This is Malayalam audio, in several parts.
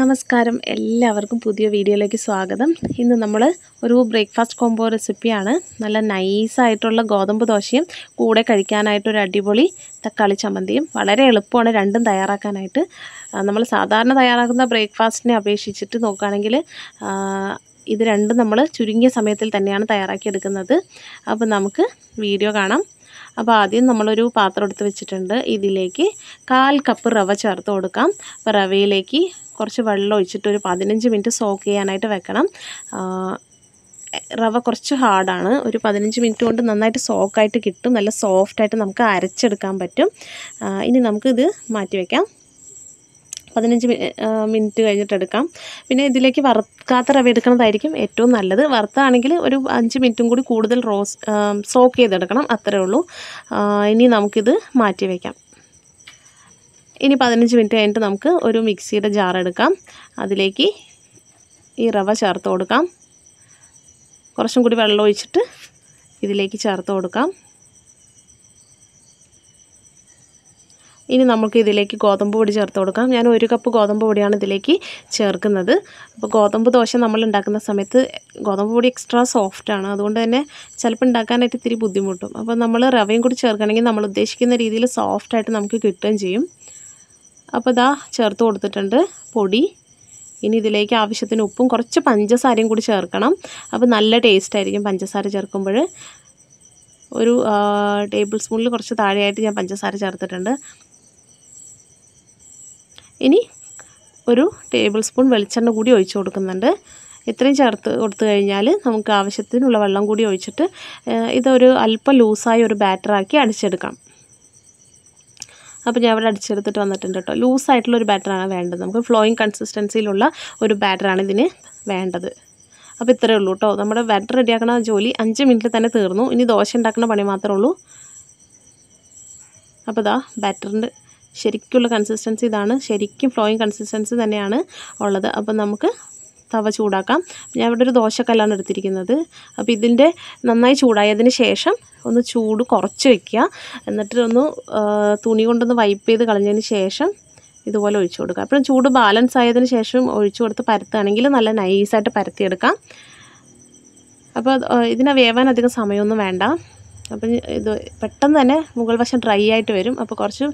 നമസ്കാരം എല്ലാവർക്കും പുതിയ വീഡിയോയിലേക്ക് സ്വാഗതം ഇന്ന് നമ്മൾ ഒരു ബ്രേക്ക്ഫാസ്റ്റ് കോംബോ റെസിപ്പിയാണ് നല്ല നൈസായിട്ടുള്ള ഗോതമ്പ് ദോശയും കൂടെ കഴിക്കാനായിട്ടൊരു അടിപൊളി തക്കാളി ചമ്മന്തിയും വളരെ എളുപ്പമാണ് രണ്ടും തയ്യാറാക്കാനായിട്ട് നമ്മൾ സാധാരണ തയ്യാറാക്കുന്ന ബ്രേക്ക്ഫാസ്റ്റിനെ അപേക്ഷിച്ചിട്ട് നോക്കുകയാണെങ്കിൽ ഇത് രണ്ടും നമ്മൾ ചുരുങ്ങിയ സമയത്തിൽ തന്നെയാണ് തയ്യാറാക്കിയെടുക്കുന്നത് അപ്പോൾ നമുക്ക് വീഡിയോ കാണാം അപ്പോൾ ആദ്യം നമ്മളൊരു പാത്രം എടുത്ത് വെച്ചിട്ടുണ്ട് ഇതിലേക്ക് കാൽ കപ്പ് റവ ചേർത്ത് കൊടുക്കാം അപ്പോൾ റവയിലേക്ക് കുറച്ച് വെള്ളം ഒഴിച്ചിട്ട് ഒരു പതിനഞ്ച് മിനിറ്റ് സോക്ക് ചെയ്യാനായിട്ട് വെക്കണം റവ കുറച്ച് ഹാർഡാണ് ഒരു പതിനഞ്ച് മിനിറ്റ് കൊണ്ട് നന്നായിട്ട് സോക്കായിട്ട് കിട്ടും നല്ല സോഫ്റ്റായിട്ട് നമുക്ക് അരച്ചെടുക്കാൻ പറ്റും ഇനി നമുക്കിത് മാറ്റി വയ്ക്കാം പതിനഞ്ച് മിനിറ്റ് കഴിഞ്ഞിട്ട് എടുക്കാം പിന്നെ ഇതിലേക്ക് വറുക്കാത്ത റവ എടുക്കുന്നതായിരിക്കും ഏറ്റവും നല്ലത് വറുത്താണെങ്കിൽ ഒരു അഞ്ച് മിനിറ്റും കൂടി കൂടുതൽ റോസ് സോക്ക് ചെയ്തെടുക്കണം അത്രേ ഉള്ളൂ ഇനി നമുക്കിത് മാറ്റി വയ്ക്കാം ഇനി പതിനഞ്ച് മിനിറ്റ് കഴിഞ്ഞിട്ട് നമുക്ക് ഒരു മിക്സിയുടെ ജാർ എടുക്കാം അതിലേക്ക് ഈ റവ ചേർത്ത് കൊടുക്കാം കുറച്ചും കൂടി വെള്ളം ഒഴിച്ചിട്ട് ഇതിലേക്ക് ചേർത്ത് കൊടുക്കാം ഇനി നമുക്ക് ഇതിലേക്ക് ഗോതമ്പ് പൊടി ചേർത്ത് കൊടുക്കാം ഞാൻ ഒരു കപ്പ് ഗോതമ്പ് പൊടിയാണ് ഇതിലേക്ക് ചേർക്കുന്നത് അപ്പോൾ ഗോതമ്പ് ദോശ നമ്മൾ ഉണ്ടാക്കുന്ന സമയത്ത് ഗോതമ്പ് പൊടി എക്സ്ട്രാ സോഫ്റ്റാണ് അതുകൊണ്ട് തന്നെ ചിലപ്പോൾ ഉണ്ടാക്കാനായിട്ട് ഇത്തിരി ബുദ്ധിമുട്ടും അപ്പോൾ നമ്മൾ റവയും കൂടി ചേർക്കണമെങ്കിൽ നമ്മൾ ഉദ്ദേശിക്കുന്ന രീതിയിൽ സോഫ്റ്റായിട്ട് നമുക്ക് കിട്ടുകയും ചെയ്യും അപ്പോൾ ഇതാ ചേർത്ത് കൊടുത്തിട്ടുണ്ട് പൊടി ഇനി ഇതിലേക്ക് ആവശ്യത്തിന് ഉപ്പും കുറച്ച് പഞ്ചസാരയും കൂടി ചേർക്കണം അപ്പോൾ നല്ല ടേസ്റ്റ് ആയിരിക്കും പഞ്ചസാര ചേർക്കുമ്പോൾ ഒരു ടേബിൾ സ്പൂണിൽ കുറച്ച് താഴെയായിട്ട് ഞാൻ പഞ്ചസാര ചേർത്തിട്ടുണ്ട് ഇനി ഒരു ടേബിൾ സ്പൂൺ വെളിച്ചെണ്ണ കൂടി ഒഴിച്ച് കൊടുക്കുന്നുണ്ട് ഇത്രയും ചേർത്ത് കൊടുത്തു കഴിഞ്ഞാൽ നമുക്ക് ആവശ്യത്തിനുള്ള വെള്ളം കൂടി ഒഴിച്ചിട്ട് ഇതൊരു അല്പം ലൂസായി ഒരു ബാറ്ററാക്കി അടിച്ചെടുക്കാം അപ്പോൾ ഞാൻ അവിടെ അടിച്ചെടുത്തിട്ട് വന്നിട്ടുണ്ട് കേട്ടോ ആയിട്ടുള്ള ഒരു ബാറ്ററാണ് വേണ്ടത് നമുക്ക് ഫ്ലോയിങ് കൺസിസ്റ്റൻസിയിലുള്ള ഒരു ബാറ്ററാണ് ഇതിന് വേണ്ടത് അപ്പോൾ ഇത്രയേ ഉള്ളൂ കേട്ടോ നമ്മുടെ ബാറ്റർ റെഡിയാക്കണ ജോലി അഞ്ച് മിനിറ്റിൽ തന്നെ തീർന്നു ഇനി ദോശ ഉണ്ടാക്കുന്ന പണി മാത്രമേ ഉള്ളൂ അപ്പോൾ ഇതാ ബാറ്ററിൻ്റെ ശരിക്കുള്ള കൺസിസ്റ്റൻസി ഇതാണ് ശരിക്കും ഫ്ലോയിങ് കൺസിസ്റ്റൻസി തന്നെയാണ് ഉള്ളത് അപ്പോൾ നമുക്ക് തവ ചൂടാക്കാം ഞാൻ ഇവിടെ ഒരു ദോശക്കല്ലാണ് എടുത്തിരിക്കുന്നത് അപ്പോൾ ഇതിൻ്റെ നന്നായി ചൂടായതിന് ശേഷം ഒന്ന് ചൂട് കുറച്ച് വയ്ക്കുക എന്നിട്ട് ഒന്ന് തുണി കൊണ്ടൊന്ന് വൈപ്പ് ചെയ്ത് കളഞ്ഞതിന് ശേഷം ഇതുപോലെ ഒഴിച്ചു കൊടുക്കുക അപ്പം ചൂട് ബാലൻസ് ആയതിന് ശേഷം ഒഴിച്ചു കൊടുത്ത് പരത്തുകയാണെങ്കിൽ നല്ല നൈസായിട്ട് പരത്തിയെടുക്കാം അപ്പോൾ ഇതിനെ വേവാൻ അധികം സമയമൊന്നും വേണ്ട അപ്പം ഇത് പെട്ടെന്ന് തന്നെ മുകൾ വശം ഡ്രൈ ആയിട്ട് വരും അപ്പോൾ കുറച്ച്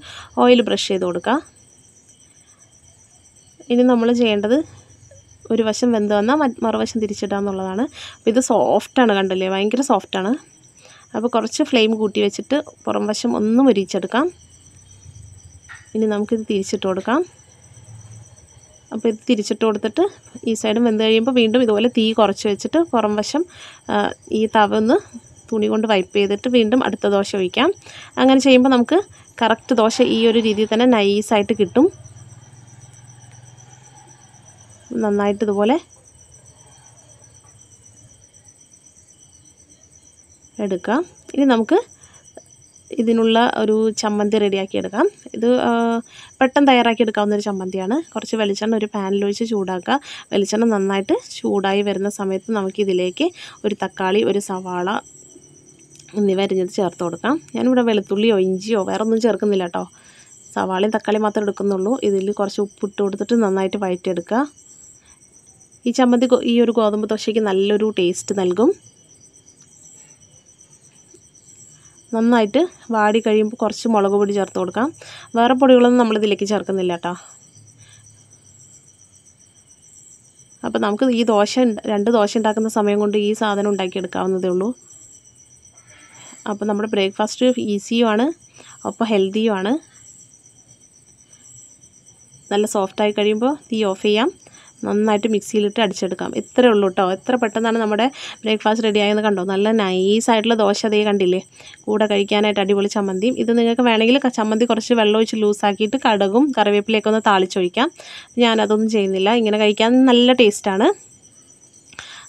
ഓയിൽ ബ്രഷ് ചെയ്ത് കൊടുക്കുക ഇനി നമ്മൾ ചെയ്യേണ്ടത് ഒരു വശം വെന്ത് വന്നാൽ മറുവശം തിരിച്ചിടാമെന്നുള്ളതാണ് അപ്പോൾ ഇത് സോഫ്റ്റാണ് കണ്ടില്ലേ ഭയങ്കര സോഫ്റ്റാണ് അപ്പോൾ കുറച്ച് ഫ്ലെയിം കൂട്ടി വെച്ചിട്ട് പുറം വശം ഒന്നും ഒരിച്ചെടുക്കാം ഇനി നമുക്കിത് തിരിച്ചിട്ട് കൊടുക്കാം അപ്പോൾ ഇത് തിരിച്ചിട്ട് കൊടുത്തിട്ട് ഈ സൈഡും വെന്ത് കഴിയുമ്പോൾ വീണ്ടും ഇതുപോലെ തീ കുറച്ച് വെച്ചിട്ട് പുറം വശം ഈ തവ ഒന്ന് തുണി കൊണ്ട് വൈപ്പ് ചെയ്തിട്ട് വീണ്ടും അടുത്ത ദോശ ഒഴിക്കാം അങ്ങനെ ചെയ്യുമ്പോൾ നമുക്ക് കറക്റ്റ് ദോശ ഈ ഒരു രീതിയിൽ തന്നെ നൈസായിട്ട് കിട്ടും നന്നായിട്ട് ഇതുപോലെ എടുക്കാം ഇനി നമുക്ക് ഇതിനുള്ള ഒരു ചമ്മന്തി റെഡിയാക്കി എടുക്കാം ഇത് പെട്ടെന്ന് തയ്യാറാക്കി എടുക്കാവുന്ന ഒരു ചമ്മന്തിയാണ് കുറച്ച് വെളിച്ചെണ്ണ ഒരു പാനിൽ ഒഴിച്ച് ചൂടാക്കുക വെളിച്ചെണ്ണ നന്നായിട്ട് ചൂടായി വരുന്ന സമയത്ത് നമുക്കിതിലേക്ക് ഒരു തക്കാളി ഒരു സവാള എന്നിവ അരിഞ്ഞത് ചേർത്ത് കൊടുക്കാം ഞാനിവിടെ വെളുത്തുള്ളിയോ ഇഞ്ചിയോ വേറെ ഒന്നും ചേർക്കുന്നില്ല കേട്ടോ സവാളയും തക്കാളിയും മാത്രമേ എടുക്കുന്നുള്ളൂ ഇതിൽ കുറച്ച് ഉപ്പിട്ട് കൊടുത്തിട്ട് നന്നായിട്ട് വയറ്റിയെടുക്കുക ഈ ചമ്മന്തി ഈ ഒരു ഗോതമ്പ് ദോശയ്ക്ക് നല്ലൊരു ടേസ്റ്റ് നൽകും നന്നായിട്ട് വാടി കഴിയുമ്പോൾ കുറച്ച് മുളക് പൊടി ചേർത്ത് കൊടുക്കാം വേറെ പൊടികളൊന്നും നമ്മളിതിലേക്ക് ചേർക്കുന്നില്ല കേട്ടോ അപ്പോൾ നമുക്ക് ഈ ദോശ രണ്ട് ദോശ ഉണ്ടാക്കുന്ന സമയം കൊണ്ട് ഈ സാധനം ഉണ്ടാക്കിയെടുക്കാവുന്നതേ ഉള്ളൂ അപ്പോൾ നമ്മുടെ ബ്രേക്ക്ഫാസ്റ്റ് ഈസിയുമാണ് ഒപ്പം ഹെൽത്തിയുമാണ് നല്ല സോഫ്റ്റായി കഴിയുമ്പോൾ തീ ഓഫ് ചെയ്യാം നന്നായിട്ട് മിക്സിയിലിട്ട് അടിച്ചെടുക്കാം ഇത്രയേ ഉള്ളൂ കേട്ടോ എത്ര പെട്ടെന്നാണ് നമ്മുടെ ബ്രേക്ക്ഫാസ്റ്റ് റെഡി ആയെന്ന് കണ്ടോ നല്ല നൈസായിട്ടുള്ള ദോശ അതേ കണ്ടില്ലേ കൂടെ കഴിക്കാനായിട്ട് അടിപൊളി ചമ്മന്തിയും ഇത് നിങ്ങൾക്ക് വേണമെങ്കിൽ ചമ്മന്തി കുറച്ച് വെള്ളം ഒഴിച്ച് ലൂസാക്കിയിട്ട് കടകും കറിവേപ്പിലേക്ക് ഒന്ന് താളിച്ചൊഴിക്കാം ഞാനതൊന്നും ചെയ്യുന്നില്ല ഇങ്ങനെ കഴിക്കാൻ നല്ല ടേസ്റ്റാണ്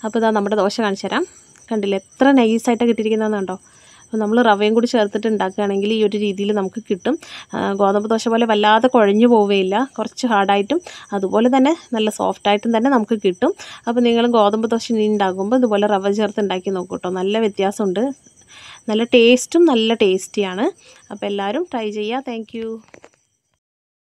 അപ്പോൾ ഇതാ നമ്മുടെ ദോശ കാണിച്ചു തരാം കണ്ടില്ലേ എത്ര നൈസായിട്ടാണ് കിട്ടിയിരിക്കുന്നതെന്ന് കണ്ടോ അപ്പോൾ നമ്മൾ റവയും കൂടി ചേർത്തിട്ട് ഉണ്ടാക്കുകയാണെങ്കിൽ ഈ ഒരു രീതിയിൽ നമുക്ക് കിട്ടും ഗോതമ്പ് ദോശ പോലെ വല്ലാതെ കുഴഞ്ഞു പോവുകയില്ല കുറച്ച് ഹാർഡായിട്ടും അതുപോലെ തന്നെ നല്ല സോഫ്റ്റായിട്ടും തന്നെ നമുക്ക് കിട്ടും അപ്പോൾ നിങ്ങൾ ഗോതമ്പ് ദോശ ഇനി ഉണ്ടാക്കുമ്പോൾ ഇതുപോലെ റവ ചേർത്ത് ഉണ്ടാക്കി നോക്കൂട്ടോ കേട്ടോ നല്ല വ്യത്യാസമുണ്ട് നല്ല ടേസ്റ്റും നല്ല ടേസ്റ്റിയാണ് അപ്പോൾ എല്ലാവരും ട്രൈ ചെയ്യുക താങ്ക്